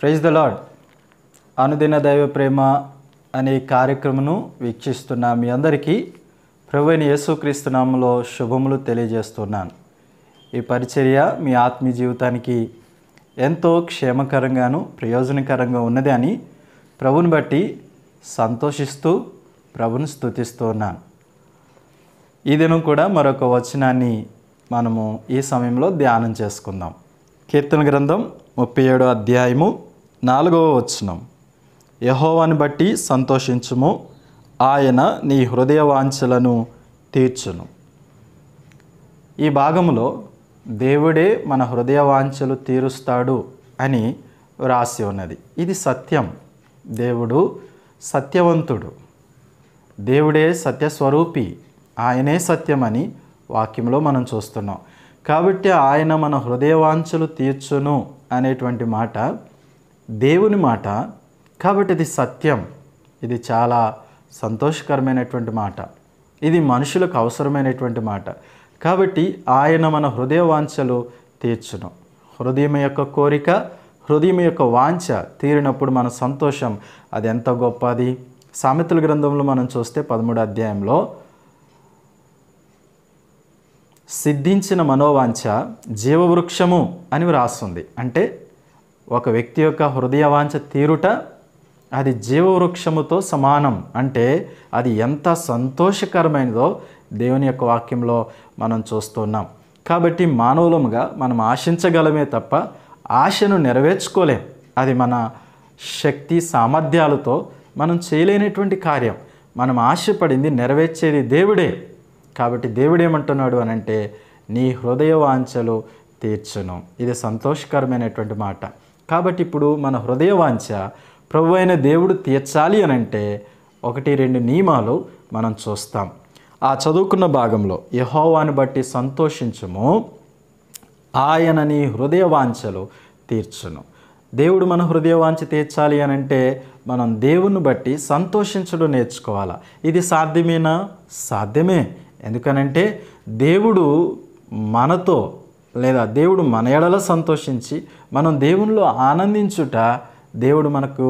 praise the lord అనుదిన దైవ ప్రేమ అనే కార్యక్రమను వీక్షిస్తున్న మీ అందరికీ ప్రభుని యేసుక్రీస్తు శుభములు తెలియజేస్తున్నాను ఈ పరిచర్య మీ ఆత్మీయ జీవితానికి ఎంతో క్షేమకరంగాను ప్రయోజనకరంగా ఉన్నది అని ప్రభుని బట్టి సంతోషిస్తూ ప్రభుని స్థుతిస్తూ ఉన్నాను ఈ దినం కూడా మరొక వచనాన్ని మనము ఈ సమయంలో ధ్యానం చేసుకుందాం కీర్తన గ్రంథం ముప్పై ఏడో అధ్యాయము నాలుగవ వచనం యహోవాని బట్టి సంతోషించుము ఆయన నీ హృదయ వాంఛలను తీర్చును ఈ భాగంలో దేవుడే మన హృదయ వాంఛలు తీరుస్తాడు అని వ్రాసి ఉన్నది ఇది సత్యం దేవుడు సత్యవంతుడు దేవుడే సత్యస్వరూపి ఆయనే సత్యమని వాక్యంలో మనం చూస్తున్నాం కాబట్టి ఆయన మన వాంఛలు తీర్చును అనేటువంటి మాట దేవుని మాట కాబట్టి ఇది సత్యం ఇది చాలా సంతోషకరమైనటువంటి మాట ఇది మనుషులకు అవసరమైనటువంటి మాట కాబట్టి ఆయన మన హృదయ వాంఛలు తీర్చును హృదయం యొక్క కోరిక హృదయం యొక్క వాంఛ తీరినప్పుడు మన సంతోషం అది ఎంత గొప్పది సామెతల గ్రంథంలో మనం చూస్తే పదమూడు అధ్యాయంలో సిద్ధించిన మనోవాంఛ జీవవృక్షము అని వ్రాస్తుంది అంటే ఒక వ్యక్తి యొక్క వాంఛ తీరుట అది జీవవృక్షముతో సమానం అంటే అది ఎంత సంతోషకరమైనదో దేవుని యొక్క వాక్యంలో మనం చూస్తున్నాం కాబట్టి మానవులముగా మనం ఆశించగలమే తప్ప ఆశను నెరవేర్చుకోలేం అది మన శక్తి సామర్థ్యాలతో మనం చేయలేనటువంటి కార్యం మనం ఆశపడింది నెరవేర్చేది దేవుడే కాబట్టి దేవుడేమంటున్నాడు అని అంటే నీ హృదయ వాంఛలు తీర్చును ఇది సంతోషకరమైనటువంటి మాట కాబట్టి ఇప్పుడు మన వాంఛ ప్రభు అయిన దేవుడు తీర్చాలి అని అంటే ఒకటి రెండు నియమాలు మనం చూస్తాం ఆ చదువుకున్న భాగంలో యహోవాని బట్టి సంతోషించము ఆయనని హృదయ హృదయవాంఛలు తీర్చును దేవుడు మన హృదయవాంఛ తీర్చాలి అని అంటే మనం దేవుని బట్టి సంతోషించడం నేర్చుకోవాలా ఇది సాధ్యమేనా సాధ్యమే ఎందుకనంటే దేవుడు మనతో లేదా దేవుడు మన ఎడలో సంతోషించి మనం దేవునిలో ఆనందించుట దేవుడు మనకు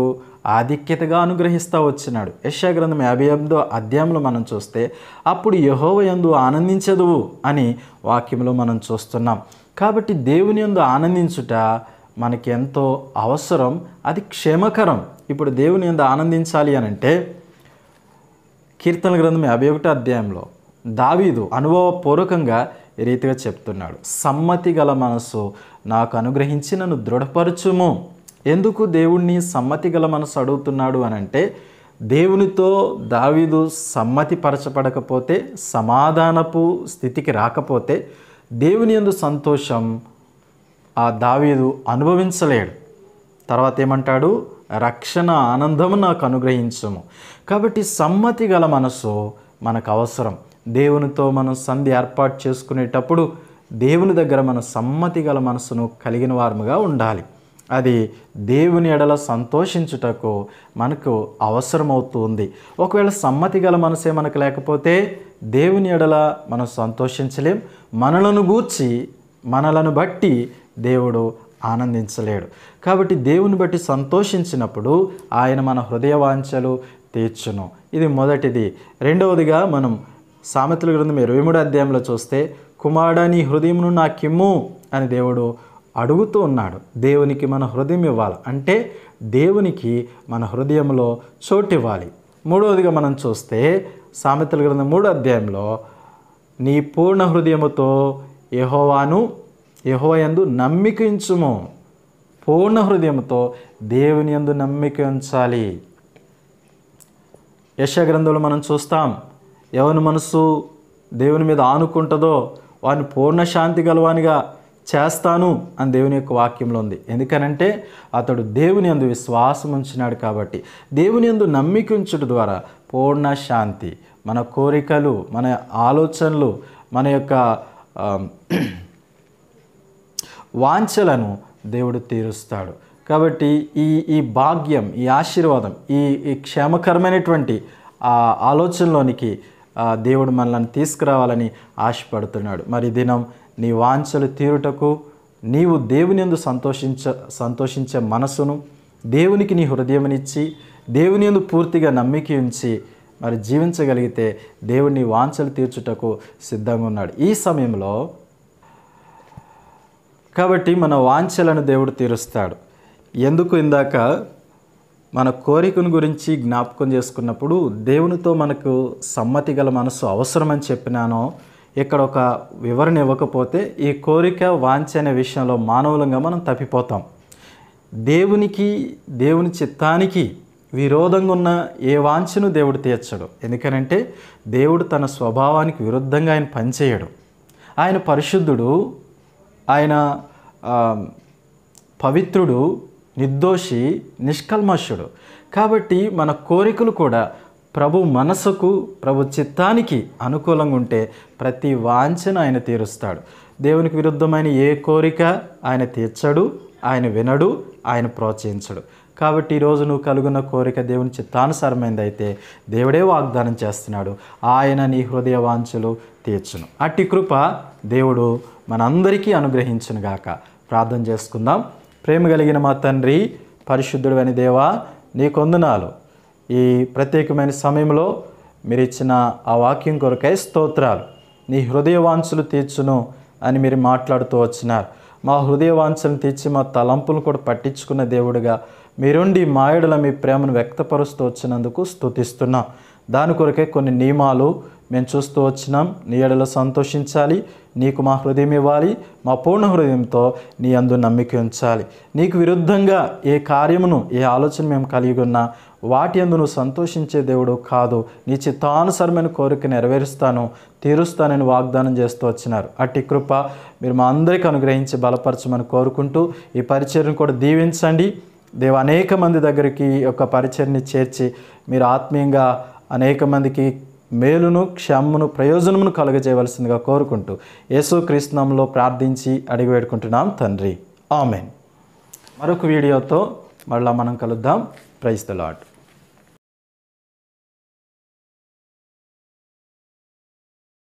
ఆధిక్యతగా అనుగ్రహిస్తూ వచ్చినాడు యశాగ్రంథం యాభై ఎనిమిదో అధ్యాయంలో మనం చూస్తే అప్పుడు యహోవ ఎందు ఆనందించదువు అని వాక్యంలో మనం చూస్తున్నాం కాబట్టి దేవుని ఎందు ఆనందించుట మనకి ఎంతో అవసరం అది క్షేమకరం ఇప్పుడు దేవుని ఎందు ఆనందించాలి అని అంటే కీర్తన గ్రంథం యాభై ఒకటో అధ్యాయంలో దావీదు అనుభవపూర్వకంగా ఈ రీతిగా చెప్తున్నాడు సమ్మతి గల మనసు నాకు అనుగ్రహించి నన్ను దృఢపరచుము ఎందుకు దేవుణ్ణి సమ్మతి గల మనసు అడుగుతున్నాడు అని అంటే దేవునితో దావీదు సమ్మతి పరచబడకపోతే సమాధానపు స్థితికి రాకపోతే దేవుని ఎందు సంతోషం ఆ దావీదు అనుభవించలేడు తర్వాత ఏమంటాడు రక్షణ ఆనందము నాకు అనుగ్రహించము కాబట్టి సమ్మతి గల మనసు మనకు అవసరం దేవునితో మనం సంధి ఏర్పాటు చేసుకునేటప్పుడు దేవుని దగ్గర మన సమ్మతి గల మనసును కలిగిన వారముగా ఉండాలి అది దేవుని ఎడల సంతోషించుటకు మనకు అవసరమవుతుంది ఒకవేళ సమ్మతి గల మనసే మనకు లేకపోతే దేవుని ఎడల మనం సంతోషించలేం మనలను గూర్చి మనలను బట్టి దేవుడు ఆనందించలేడు కాబట్టి దేవుని బట్టి సంతోషించినప్పుడు ఆయన మన హృదయ వాంఛలు తీర్చును ఇది మొదటిది రెండవదిగా మనం సామెతల గ్రంథం ఇరవై మూడు అధ్యాయంలో చూస్తే కుమారుడా నీ హృదయమును నా కిమ్ము అని దేవుడు అడుగుతూ ఉన్నాడు దేవునికి మన హృదయం ఇవ్వాలి అంటే దేవునికి మన హృదయంలో చోటు ఇవ్వాలి మూడవదిగా మనం చూస్తే సామెతల గ్రంథం మూడో అధ్యాయంలో నీ పూర్ణ హృదయముతో యహోవాను యహోయందు నమ్మిక ఉంచుము పూర్ణ హృదయంతో దేవుని ఎందు నమ్మిక ఉంచాలి యశ గ్రంథంలో మనం చూస్తాం ఎవరి మనసు దేవుని మీద ఆనుకుంటుందో వారిని పూర్ణ శాంతి గలవానిగా చేస్తాను అని దేవుని యొక్క వాక్యంలో ఉంది ఎందుకనంటే అతడు దేవుని అందు విశ్వాసం ఉంచినాడు కాబట్టి దేవుని అందు నమ్మిక ఉంచుట ద్వారా పూర్ణ శాంతి మన కోరికలు మన ఆలోచనలు మన యొక్క వాంఛలను దేవుడు తీరుస్తాడు కాబట్టి ఈ ఈ భాగ్యం ఈ ఆశీర్వాదం ఈ ఈ క్షేమకరమైనటువంటి ఆలోచనలోనికి దేవుడు మనల్ని తీసుకురావాలని ఆశపడుతున్నాడు మరి దినం నీ వాంఛలు తీరుటకు నీవు దేవుని ఎందు సంతోషించ సంతోషించే మనసును దేవునికి నీ హృదయమునిచ్చి దేవుని ఎందు పూర్తిగా నమ్మిక ఉంచి మరి జీవించగలిగితే దేవుని వాంఛలు తీర్చుటకు సిద్ధంగా ఉన్నాడు ఈ సమయంలో కాబట్టి మన వాంఛలను దేవుడు తీరుస్తాడు ఎందుకు ఇందాక మన కోరికను గురించి జ్ఞాపకం చేసుకున్నప్పుడు దేవునితో మనకు సమ్మతి గల మనసు అవసరమని చెప్పినానో ఇక్కడ ఒక వివరణ ఇవ్వకపోతే ఈ కోరిక వాంఛ అనే విషయంలో మానవులంగా మనం తప్పిపోతాం దేవునికి దేవుని చిత్తానికి విరోధంగా ఉన్న ఏ వాంఛను దేవుడు తీర్చడు ఎందుకనంటే దేవుడు తన స్వభావానికి విరుద్ధంగా ఆయన పనిచేయడు ఆయన పరిశుద్ధుడు ఆయన పవిత్రుడు నిర్దోషి నిష్కల్మషుడు కాబట్టి మన కోరికలు కూడా ప్రభు మనసుకు ప్రభు చిత్తానికి అనుకూలంగా ఉంటే ప్రతి వాంఛను ఆయన తీరుస్తాడు దేవునికి విరుద్ధమైన ఏ కోరిక ఆయన తీర్చడు ఆయన వినడు ఆయన ప్రోత్సహించడు కాబట్టి ఈరోజు నువ్వు కలుగున్న కోరిక దేవుని చిత్తానుసారమైందైతే దేవుడే వాగ్దానం చేస్తున్నాడు ఆయన నీ హృదయ వాంఛలు తీర్చును అట్టి కృప దేవుడు మనందరికీ అనుగ్రహించునుగాక ప్రార్థన చేసుకుందాం ప్రేమ కలిగిన మా తండ్రి పరిశుద్ధుడు అని దేవా నీకొందనాలు ఈ ప్రత్యేకమైన సమయంలో మీరు ఇచ్చిన ఆ వాక్యం కొరకై స్తోత్రాలు నీ హృదయవాంఛలు తీర్చును అని మీరు మాట్లాడుతూ వచ్చినారు మా హృదయవాంఛలను తీర్చి మా తలంపులు కూడా పట్టించుకున్న దేవుడిగా మీరుండి మాయడుల మీ ప్రేమను వ్యక్తపరుస్తూ వచ్చినందుకు స్థుతిస్తున్నాం దాని కొరకే కొన్ని నియమాలు మేము చూస్తూ వచ్చినాం నీ ఎడలో సంతోషించాలి నీకు మా హృదయం ఇవ్వాలి మా పూర్ణ హృదయంతో నీ అందు నమ్మిక ఉంచాలి నీకు విరుద్ధంగా ఏ కార్యమును ఏ ఆలోచన మేము కలిగి ఉన్నా వాటి అందు సంతోషించే దేవుడు కాదు నీ చిత్తానుసరమైన కోరిక నెరవేరుస్తాను తీరుస్తానని వాగ్దానం చేస్తూ వచ్చినారు అట్టి కృప మీరు మా అందరికీ అనుగ్రహించి బలపరచమని కోరుకుంటూ ఈ పరిచయను కూడా దీవించండి దేవు అనేక మంది దగ్గరికి ఒక పరిచయని చేర్చి మీరు ఆత్మీయంగా అనేక మందికి మేలును క్షమ్మును ప్రయోజనమును కలగజేయవలసిందిగా కోరుకుంటూ యేసుక్రీస్తునామంలో ప్రార్థించి అడిగి వేడుకుంటున్నాం తండ్రి ఆమెన్ మరొక వీడియోతో మళ్ళా మనం కలుద్దాం ప్రైస్ ద లాడ్